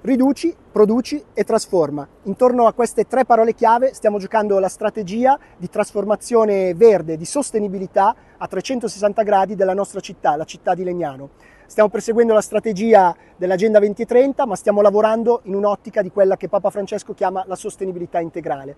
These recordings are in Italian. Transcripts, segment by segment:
Riduci, produci e trasforma. Intorno a queste tre parole chiave stiamo giocando la strategia di trasformazione verde, di sostenibilità a 360 gradi della nostra città, la città di Legnano. Stiamo perseguendo la strategia dell'Agenda 2030, ma stiamo lavorando in un'ottica di quella che Papa Francesco chiama la sostenibilità integrale.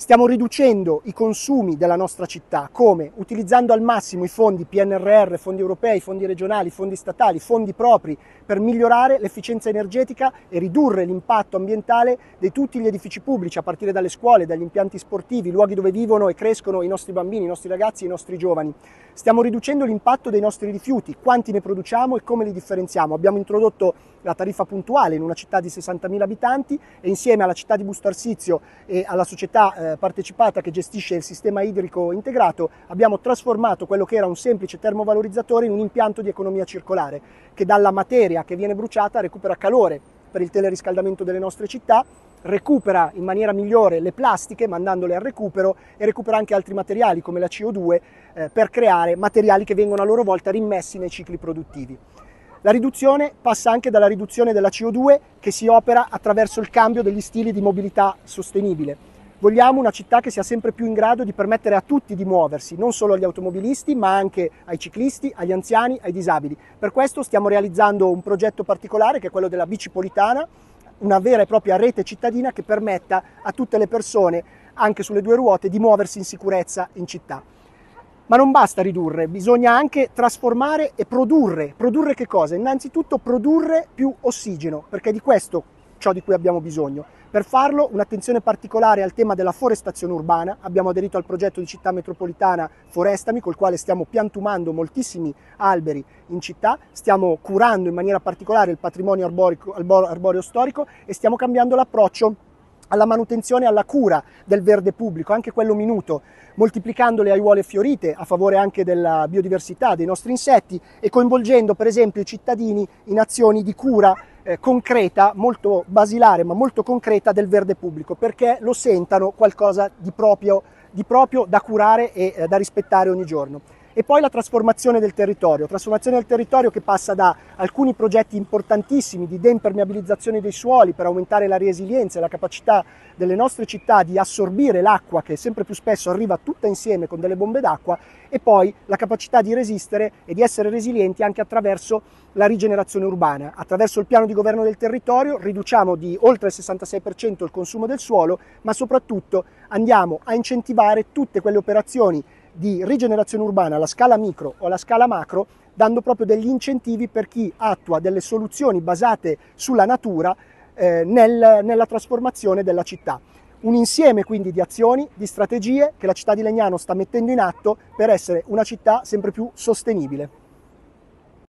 Stiamo riducendo i consumi della nostra città, come? Utilizzando al massimo i fondi PNRR, fondi europei, fondi regionali, fondi statali, fondi propri per migliorare l'efficienza energetica e ridurre l'impatto ambientale di tutti gli edifici pubblici, a partire dalle scuole, dagli impianti sportivi, luoghi dove vivono e crescono i nostri bambini, i nostri ragazzi, i nostri giovani. Stiamo riducendo l'impatto dei nostri rifiuti, quanti ne produciamo e come li differenziamo. Abbiamo introdotto la tariffa puntuale in una città di 60.000 abitanti e insieme alla città di Busto Arsizio e alla società eh, eh, partecipata che gestisce il sistema idrico integrato, abbiamo trasformato quello che era un semplice termovalorizzatore in un impianto di economia circolare che dalla materia che viene bruciata recupera calore per il teleriscaldamento delle nostre città recupera in maniera migliore le plastiche mandandole al recupero e recupera anche altri materiali come la CO2 eh, per creare materiali che vengono a loro volta rimessi nei cicli produttivi. La riduzione passa anche dalla riduzione della CO2 che si opera attraverso il cambio degli stili di mobilità sostenibile. Vogliamo una città che sia sempre più in grado di permettere a tutti di muoversi, non solo agli automobilisti, ma anche ai ciclisti, agli anziani, ai disabili. Per questo stiamo realizzando un progetto particolare che è quello della bicipolitana, una vera e propria rete cittadina che permetta a tutte le persone, anche sulle due ruote, di muoversi in sicurezza in città. Ma non basta ridurre, bisogna anche trasformare e produrre. Produrre che cosa? Innanzitutto produrre più ossigeno, perché di questo ciò di cui abbiamo bisogno. Per farlo un'attenzione particolare al tema della forestazione urbana, abbiamo aderito al progetto di città metropolitana Forestami col quale stiamo piantumando moltissimi alberi in città, stiamo curando in maniera particolare il patrimonio arborico, arboreo storico e stiamo cambiando l'approccio alla manutenzione e alla cura del verde pubblico, anche quello minuto, moltiplicando le aiuole fiorite a favore anche della biodiversità, dei nostri insetti e coinvolgendo per esempio i cittadini in azioni di cura eh, concreta, molto basilare ma molto concreta del verde pubblico, perché lo sentano qualcosa di proprio, di proprio da curare e eh, da rispettare ogni giorno. E poi la trasformazione del territorio, trasformazione del territorio che passa da alcuni progetti importantissimi di deimpermeabilizzazione dei suoli per aumentare la resilienza e la capacità delle nostre città di assorbire l'acqua che sempre più spesso arriva tutta insieme con delle bombe d'acqua e poi la capacità di resistere e di essere resilienti anche attraverso la rigenerazione urbana. Attraverso il piano di governo del territorio riduciamo di oltre il 66% il consumo del suolo, ma soprattutto andiamo a incentivare tutte quelle operazioni di rigenerazione urbana alla scala micro o alla scala macro, dando proprio degli incentivi per chi attua delle soluzioni basate sulla natura eh, nel, nella trasformazione della città. Un insieme quindi di azioni, di strategie che la città di Legnano sta mettendo in atto per essere una città sempre più sostenibile.